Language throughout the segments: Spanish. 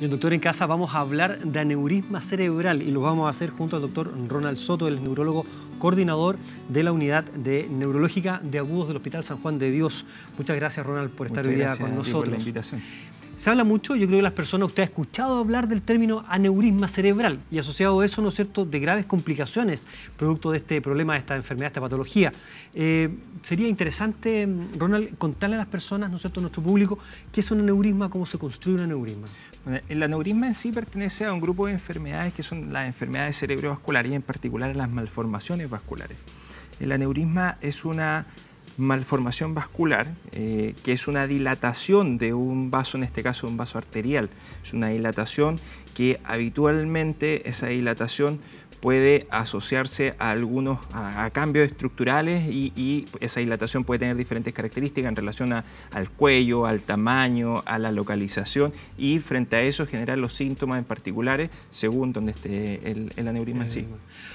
Y Doctor en Casa vamos a hablar de aneurisma cerebral y lo vamos a hacer junto al doctor Ronald Soto, el neurólogo coordinador de la unidad de neurológica de agudos del Hospital San Juan de Dios. Muchas gracias, Ronald, por estar hoy día con nosotros. Por la invitación. Se habla mucho, yo creo que las personas, usted ha escuchado hablar del término aneurisma cerebral y asociado a eso, ¿no es cierto?, de graves complicaciones producto de este problema, de esta enfermedad, de esta patología. Eh, sería interesante, Ronald, contarle a las personas, ¿no es cierto?, a nuestro público, qué es un aneurisma, cómo se construye un aneurisma. el aneurisma en sí pertenece a un grupo de enfermedades que son las enfermedades cerebrovasculares y en particular las malformaciones vasculares. El aneurisma es una malformación vascular, eh, que es una dilatación de un vaso, en este caso un vaso arterial. Es una dilatación que habitualmente esa dilatación puede asociarse a algunos a, cambios estructurales y, esa dilatación puede tener diferentes características en relación al cuello, al tamaño, a la localización y frente a eso generar los síntomas en particulares según donde esté el, aneurisma sí.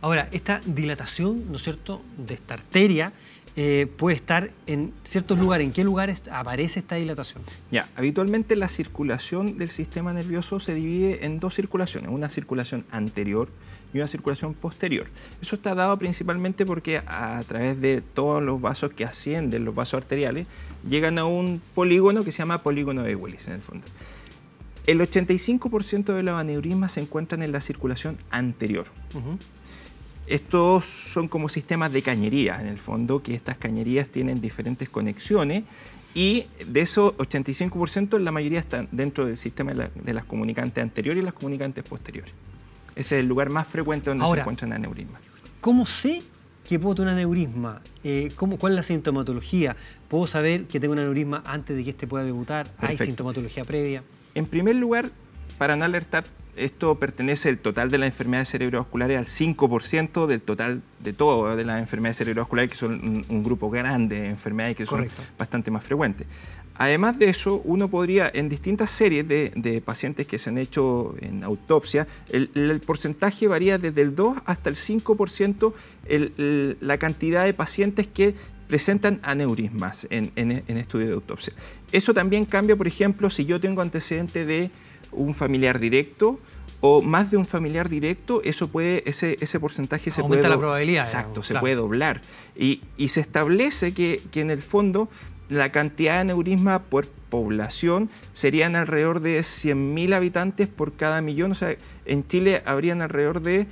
Ahora, esta dilatación, ¿no es cierto?, de esta arteria eh, puede estar en ciertos lugares. ¿En qué lugares aparece esta dilatación? Ya, habitualmente la circulación del sistema nervioso se divide en dos circulaciones, una circulación anterior y una circulación posterior. Eso está dado principalmente porque a, través de todos los vasos que ascienden, los vasos arteriales, llegan a un polígono que se llama polígono de Willis en el fondo. El 85% de los aneurismas se encuentran en la circulación anterior. Estos son como sistemas de cañerías, en el fondo, que estas cañerías tienen diferentes conexiones y de esos 85% la mayoría están dentro del sistema de, las comunicantes anteriores y las comunicantes posteriores. Ese es el lugar más frecuente donde se encuentran aneurismas. ¿Cómo sé que puedo tener un aneurisma? Eh, ¿Cuál es la sintomatología? ¿Puedo saber que tengo un aneurisma antes de que este pueda debutar? ¿Hay sintomatología previa? En primer lugar, para no alertar esto pertenece el total de las enfermedades cerebrovasculares al 5% del total de todo ¿eh? de las enfermedades cerebrovasculares, que son un, grupo grande de enfermedades que son bastante más frecuentes. Además de eso, uno podría, en distintas series de, pacientes que se han hecho en autopsia, el, porcentaje varía desde el 2 hasta el 5% la cantidad de pacientes que presentan aneurismas en, en, de autopsia. Eso también cambia, por ejemplo, si yo tengo antecedente de un familiar directo o más de un familiar directo, eso puede, ese, ese porcentaje se puede... Exacto, se puede doblar. Y, se establece que, que, en el fondo la cantidad de aneurisma por población serían alrededor de 100.000 habitantes por cada millón. O sea, en Chile habrían alrededor de,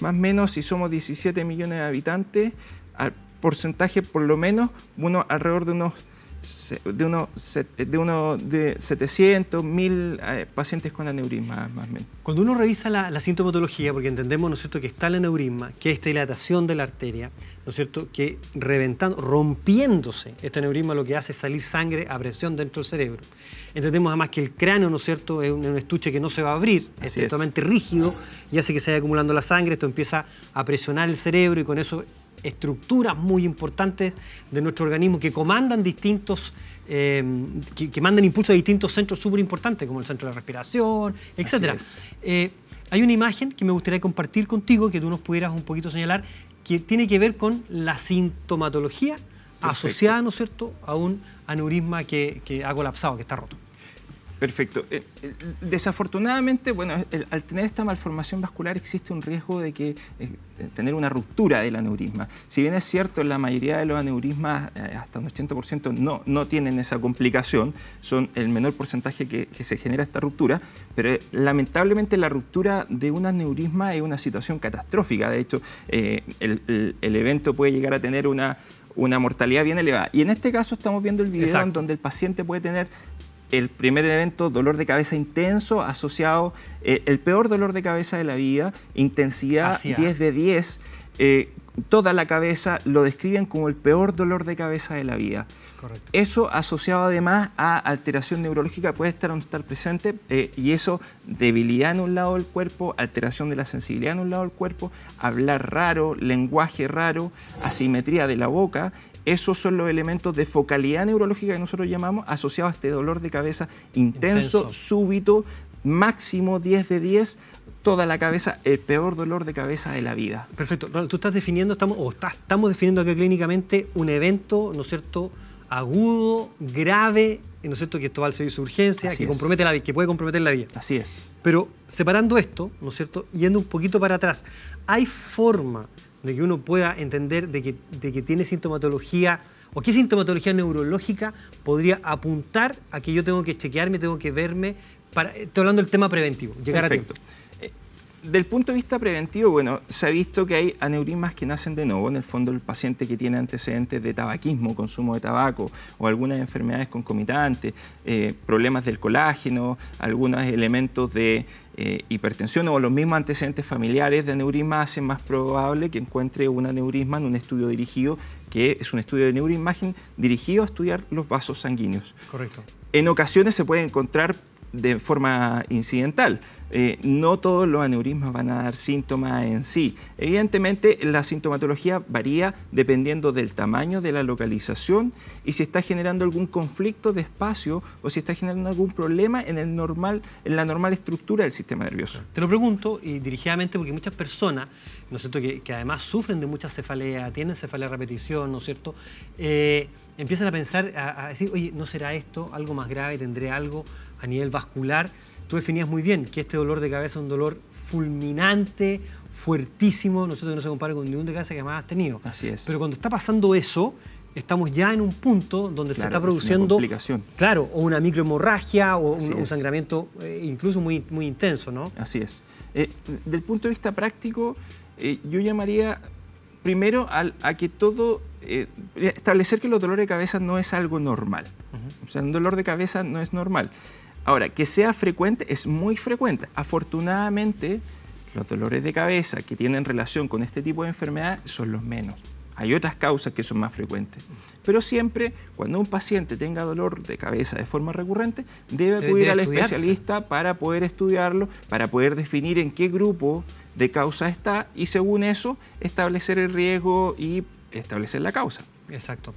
más o menos, si somos 17 millones de habitantes, al porcentaje por lo menos, uno alrededor de unos de unos, de uno de 700, 1000 eh, pacientes con aneurisma más o menos. Cuando uno revisa la, sintomatología, porque entendemos ¿no es cierto? que está el aneurisma, que es esta dilatación de la arteria, ¿no es cierto? que reventando, rompiéndose este aneurisma lo que hace es salir sangre a presión dentro del cerebro. Entendemos además que el cráneo ¿no es, cierto? es un, estuche que no se va a abrir, es totalmente rígido y hace que se vaya acumulando la sangre, esto empieza a presionar el cerebro y con eso estructuras muy importantes de nuestro organismo que comandan distintos, eh, que, mandan impulso a distintos centros súper importantes, como el centro de la respiración, etc. Eh, hay una imagen que me gustaría compartir contigo, que tú nos pudieras un poquito señalar, que tiene que ver con la sintomatología asociada, ¿no es cierto?, a un aneurisma que, que ha colapsado, que está roto. Perfecto. Eh, eh, desafortunadamente, bueno, al tener esta malformación vascular existe un riesgo de que eh, tener una ruptura del aneurisma. Si bien es cierto, la mayoría de los aneurismas, hasta un 80% no, no tienen esa complicación, son el menor porcentaje que, se genera esta ruptura, pero lamentablemente la ruptura de un aneurisma es una situación catastrófica. De hecho, el, evento puede llegar a tener una una mortalidad bien elevada. Y en este caso estamos viendo el video en donde el paciente puede tener el primer evento, dolor de cabeza intenso, asociado eh, el peor dolor de cabeza de la vida, intensidad 10 de 10, eh, toda la cabeza, lo describen como el peor dolor de cabeza de la vida. Correcto. Eso asociado además a alteración neurológica puede estar o no estar presente eh, y eso debilidad en un lado del cuerpo, alteración de la sensibilidad en un lado del cuerpo, hablar raro, lenguaje raro, asimetría de la boca esos son los elementos de focalidad neurológica que nosotros llamamos asociados a este dolor de cabeza intenso, súbito, máximo 10 de 10 toda la cabeza, el peor dolor de cabeza de la vida. Perfecto. Tú estás definiendo, estamos, o estamos definiendo aquí clínicamente un evento, ¿no es cierto?, agudo, grave, ¿no es cierto?, que esto va al servicio de urgencia, que, compromete la, que puede comprometer la vida. Así es. Pero separando esto, ¿no es cierto?, yendo un poquito para atrás, ¿hay forma de que uno pueda entender de que, tiene sintomatología o qué sintomatología neurológica podría apuntar a que yo tengo que chequearme, tengo que verme. Para, estoy hablando del tema preventivo, llegar a tiempo del punto de vista preventivo, bueno, se ha visto que hay aneurismas que nacen de nuevo. En el fondo, el paciente que tiene antecedentes de tabaquismo, consumo de tabaco o algunas enfermedades concomitantes, eh, problemas del colágeno, algunos elementos de eh, hipertensión o los mismos antecedentes familiares de aneurisma hacen más probable que encuentre un aneurisma en un estudio dirigido, que es un estudio de neuroimagen dirigido a estudiar los vasos sanguíneos. Correcto. En ocasiones se puede encontrar de forma incidental. Eh, no todos los aneurismas van a dar síntomas en sí. Evidentemente, la sintomatología varía dependiendo del tamaño, de la localización y si está generando algún conflicto de espacio o si está generando algún problema en, el normal, en la normal estructura del sistema nervioso. Te lo pregunto y dirigidamente porque muchas personas, ¿no es cierto?, que, además sufren de mucha cefalea, tienen cefalea repetición, ¿no es cierto?, eh, empiezan a pensar, a decir, oye, ¿no será esto algo más grave? ¿Tendré algo? a nivel vascular, tú definías muy bien que este dolor de cabeza es un dolor fulminante, fuertísimo, nosotros no se compara con ningún de cabeza que jamás has tenido. Así es. Pero cuando está pasando eso, estamos ya en un punto donde se está produciendo. una Claro, o una microhemorragia o un, sangramiento eh, incluso muy, muy intenso, ¿no? Así es. Eh, del punto de vista práctico, eh, yo llamaría primero a que todo. establecer que los dolores de cabeza no es algo normal. O sea, un dolor de cabeza no es normal. Ahora, que sea frecuente es muy frecuente. Afortunadamente, los dolores de cabeza que tienen relación con este tipo de enfermedad son los menos. Hay otras causas que son más frecuentes. Pero siempre, cuando un paciente tenga dolor de cabeza de forma recurrente, debe acudir al especialista para poder estudiarlo, para poder definir en qué grupo de causa está y según eso establecer el riesgo y establecer la causa. Exacto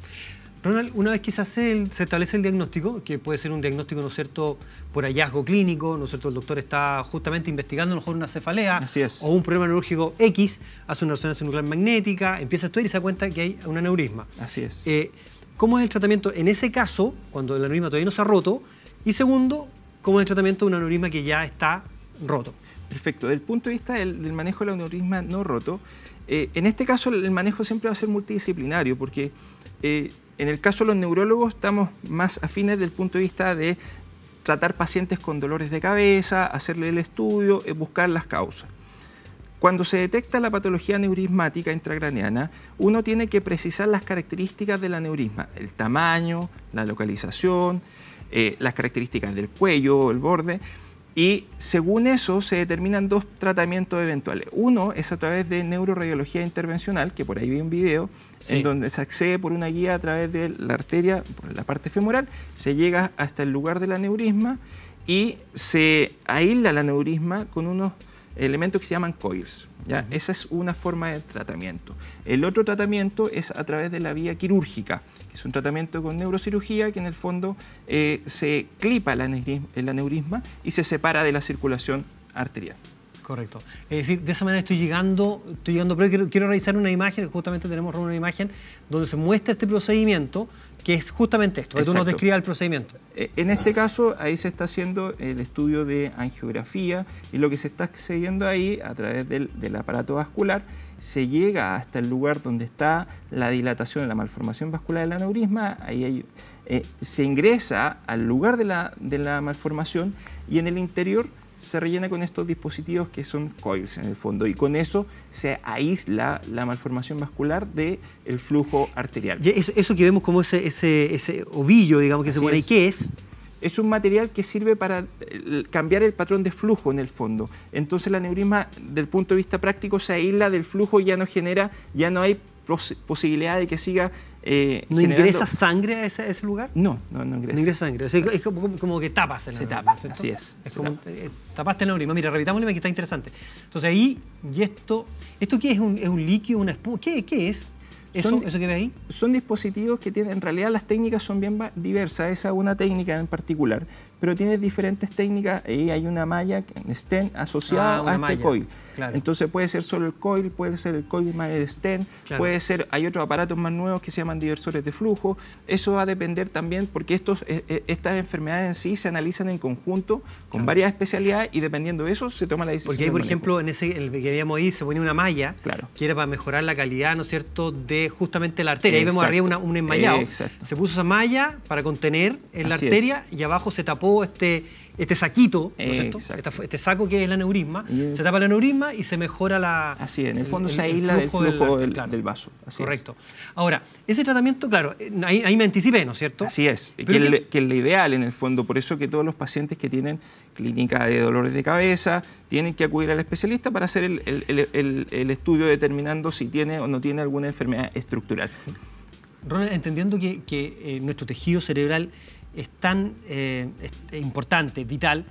una vez que se, se establece el diagnóstico, que puede ser un diagnóstico, ¿no cierto?, por hallazgo clínico, ¿no el doctor está justamente investigando a lo mejor una cefalea o un problema neurológico X, hace una resonancia nuclear magnética, empieza a estudiar y se da cuenta que hay un aneurisma. Así es. Eh, ¿Cómo es el tratamiento en ese caso, cuando el aneurisma todavía no se ha roto? Y segundo, ¿cómo es el tratamiento de un aneurisma que ya está roto? Perfecto. Del punto de vista del, manejo del aneurisma no roto, eh, en este caso el manejo siempre va a ser multidisciplinario porque... Eh, en el caso de los neurólogos estamos más afines del punto de vista de tratar pacientes con dolores de cabeza, hacerle el estudio, y eh, buscar las causas. Cuando se detecta la patología neurismática intracraneana, uno tiene que precisar las características del neurisma, el tamaño, la localización, eh, las características del cuello, el borde, y según eso se determinan dos tratamientos eventuales. Uno es a través de neuroradiología intervencional, que por ahí vi un video, en donde se accede por una guía a través de la arteria, por la parte femoral, se llega hasta el lugar del aneurisma y se aísla el aneurisma con unos elementos que se llaman coils. ¿ya? Esa es una forma de tratamiento. El otro tratamiento es a través de la vía quirúrgica, que es un tratamiento con neurocirugía que en el fondo eh, se clipa el aneurisma y se separa de la circulación arterial. Correcto. Es decir, de esa manera estoy llegando, estoy llegando, pero quiero, realizar una imagen, justamente tenemos una imagen donde se muestra este procedimiento, que es justamente esto, que tú nos describas el procedimiento. E, en este caso, ahí se está haciendo el estudio de angiografía y lo que se está accediendo ahí, a través del, aparato vascular, se llega hasta el lugar donde está la dilatación, la malformación vascular del aneurisma, ahí eh, se ingresa al lugar de la malformación y en el interior se rellena con estos dispositivos que son coils en el fondo y con eso se aísla la malformación vascular del flujo arterial. Y eso, que vemos como ese, ese, ovillo, digamos, que se pone ¿Y ¿qué es? es un material que sirve para eh, cambiar el patrón de flujo en el fondo. Entonces la aneurisma, del punto de vista práctico, se aísla del flujo y ya no genera, ya no hay posibilidad de que siga eh, ¿No ingresa sangre a ese, lugar? No, no, no ingresa. No ingresa sangre. Es como, que tapas el Se tapa, así es. es como, eh, tapaste el aneurisma. Mira, revitamos el que está interesante. Entonces ahí, y esto, ¿esto qué es? ¿Es un líquido, una espuma? ¿Qué, ¿Qué es? ¿Eso, ahí? Son dispositivos que tienen, en realidad las técnicas son bien diversas, esa es una técnica en particular, pero tiene diferentes técnicas y hay una malla en estén asociada ah, a este coil. Entonces puede ser solo el coil, puede ser el coil más el stent, puede ser, hay otros aparatos más nuevos que se llaman diversores de flujo, eso va a depender también porque estos, e, e, estas enfermedades en sí se analizan en conjunto con varias especialidades y dependiendo de eso se toma la decisión. Porque ahí, por ejemplo, en ese el que veíamos ahí se pone una malla que era para mejorar la calidad, ¿no es cierto?, de justamente la arteria. Ahí vemos arriba una, un enmayado. Se puso esa malla para contener en la arteria y abajo se tapó este, este saquito, este, saco que es la aneurisma. Se tapa el aneurisma y se mejora la... Así en el fondo se aísla del flujo del, vaso. Correcto. Ahora, ese tratamiento, claro, eh, ahí, me anticipé, ¿no es cierto? Así es, que, es lo ideal en el fondo. Por eso que todos los pacientes que tienen clínica de dolores de cabeza tienen que acudir al especialista para hacer el estudio determinando si tiene o no tiene alguna enfermedad estructural. Ronald, entendiendo que, eh, nuestro tejido cerebral es tan eh, importante, vital,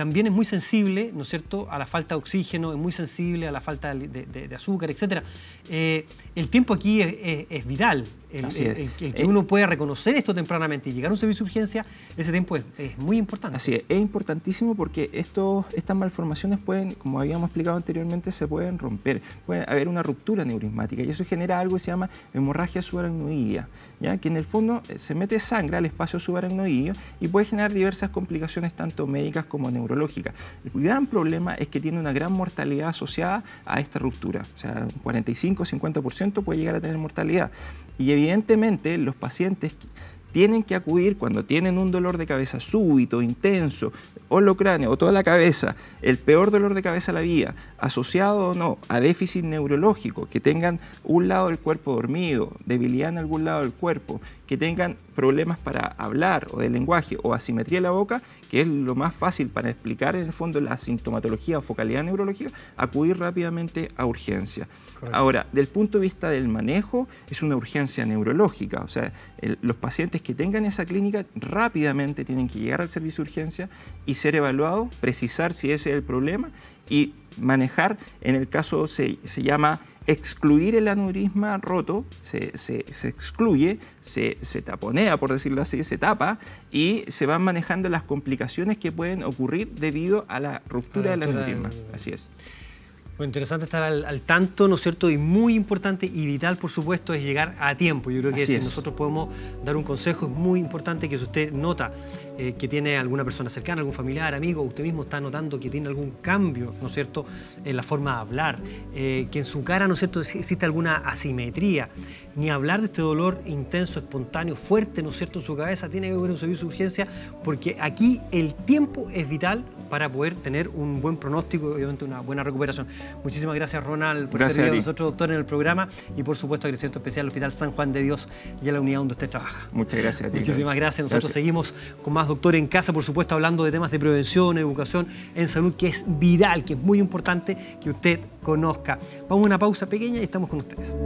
también es muy sensible, ¿no es cierto?, a la falta de oxígeno, es muy sensible a la falta de, azúcar, etc. Eh, el tiempo aquí es, vital. El, que eh, uno pueda reconocer esto tempranamente y llegar a un servicio de urgencia, ese tiempo es, muy importante. Así es, es importantísimo porque estas malformaciones pueden, como habíamos explicado anteriormente, se pueden romper. Puede haber una ruptura neurismática y eso genera algo que se llama hemorragia subaracnoidea, ¿ya? que en el fondo eh, se mete sangre al espacio subaracnoideo y puede generar diversas complicaciones tanto médicas como neurológicas el gran problema es que tiene una gran mortalidad asociada a esta ruptura. O sea, un 45-50% puede llegar a tener mortalidad. Y evidentemente los pacientes tienen que acudir cuando tienen un dolor de cabeza súbito, intenso, o o toda la cabeza, el peor dolor de cabeza de la vida, asociado o no a déficit neurológico, que tengan un lado del cuerpo dormido, debilidad en algún lado del cuerpo, que tengan problemas para hablar o de lenguaje o asimetría de la boca, que es lo más fácil para explicar en el fondo la sintomatología o focalidad neurológica, acudir rápidamente a urgencia. Ahora, del punto de vista del manejo, es una urgencia neurológica, o sea, los pacientes que tengan esa clínica rápidamente tienen que llegar al servicio de urgencia y ser evaluados, precisar si ese es el problema y manejar, en el caso se, llama excluir el aneurisma roto, se, se, excluye, se, se, taponea, por decirlo así, se tapa y se van manejando las complicaciones que pueden ocurrir debido a la ruptura, del aneurisma. Así es interesante estar al, tanto, ¿no es cierto? Y muy importante y vital, por supuesto, es llegar a tiempo. Yo creo que si nosotros podemos dar un consejo, es muy importante que usted nota eh, que tiene alguna persona cercana, algún familiar, amigo, usted mismo está notando que tiene algún cambio, ¿no es cierto?, en la forma de hablar, eh, que en su cara, ¿no es cierto?, existe alguna asimetría ni hablar de este dolor intenso, espontáneo, fuerte, ¿no es cierto?, en su cabeza, tiene que haber un servicio de urgencia, porque aquí el tiempo es vital para poder tener un buen pronóstico y obviamente una buena recuperación. Muchísimas gracias, Ronald, por gracias estar con nosotros, doctor, en el programa y por supuesto agradecimiento especial al Hospital San Juan de Dios y a la unidad donde usted trabaja. Muchas gracias a ti. Muchísimas gracias. Nosotros seguimos con más Doctor en Casa, por supuesto, hablando de temas de prevención, educación en salud, que es vital, que es muy importante que usted conozca. Vamos a una pausa pequeña y estamos con ustedes.